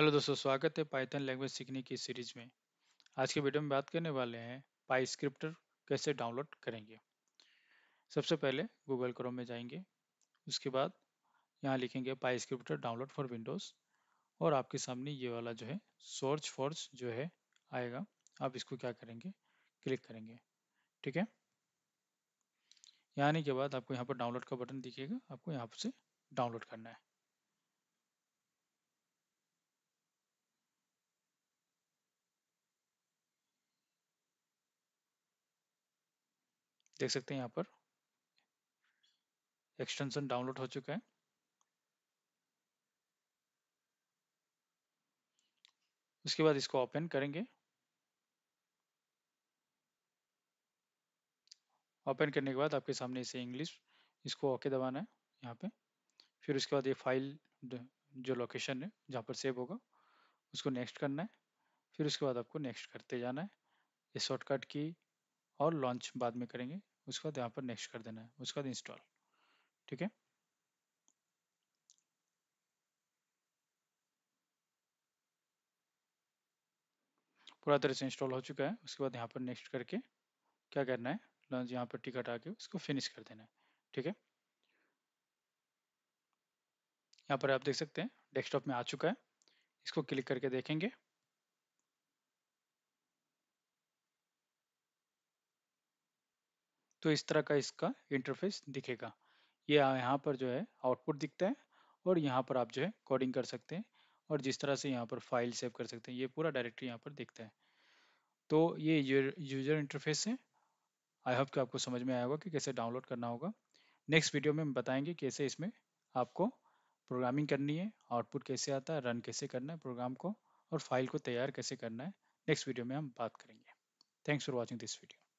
hello दोस्तों स्वागत है पाइथन लैंग्वेज सीखने की सीरीज में आज के वीडियो में बात करने वाले हैं पाई स्क्रिप्टर कैसे डाउनलोड करेंगे सबसे पहले गूगल क्रोम में जाएंगे उसके बाद यहाँ लिखेंगे PyScripter download for Windows और आपके सामने ये वाला जो है सर्च फॉर्च जो है आएगा आप इसको क्या करेंगे क्लिक करेंगे ठीक है यहाँ आने के बाद आपको यहाँ पर डाउनलोड का बटन दिखेगा आपको यहाँ से डाउनलोड करना है देख सकते हैं यहाँ पर एक्सटेंशन डाउनलोड हो चुका है उसके बाद इसको ओपन करेंगे ओपन करने के बाद आपके सामने इसे इंग्लिश इसको ओके दबाना है यहाँ पे फिर उसके बाद ये फाइल जो लोकेशन है जहाँ पर सेव होगा उसको नेक्स्ट करना है फिर उसके बाद आपको नेक्स्ट करते जाना है ये शॉर्टकट की और लॉन्च बाद में करेंगे उसके बाद यहाँ पर नेक्स्ट कर देना है उसके बाद इंस्टॉल ठीक है पूरा तरह से इंस्टॉल हो चुका है उसके बाद यहाँ पर नेक्स्ट करके क्या करना है लॉन्च यहाँ पर टिकट आके उसको फिनिश कर देना है ठीक है यहाँ पर आप देख सकते हैं डेस्कटॉप में आ चुका है इसको क्लिक करके देखेंगे तो इस तरह का इसका इंटरफेस दिखेगा ये यह यहाँ पर जो है आउटपुट दिखता है और यहाँ पर आप जो है कोडिंग कर सकते हैं और जिस तरह से यहाँ पर फाइल सेव कर सकते हैं ये पूरा डायरेक्टरी यहाँ पर दिखता है तो ये यूजर इंटरफेस है आई होप कि आपको समझ में आया होगा कि कैसे डाउनलोड करना होगा नेक्स्ट वीडियो में हम बताएंगे कैसे इसमें आपको प्रोग्रामिंग करनी है आउटपुट कैसे आता है रन कैसे करना है प्रोग्राम को और फाइल को तैयार कैसे करना है नेक्स्ट वीडियो में हम बात करेंगे thanks for watching this video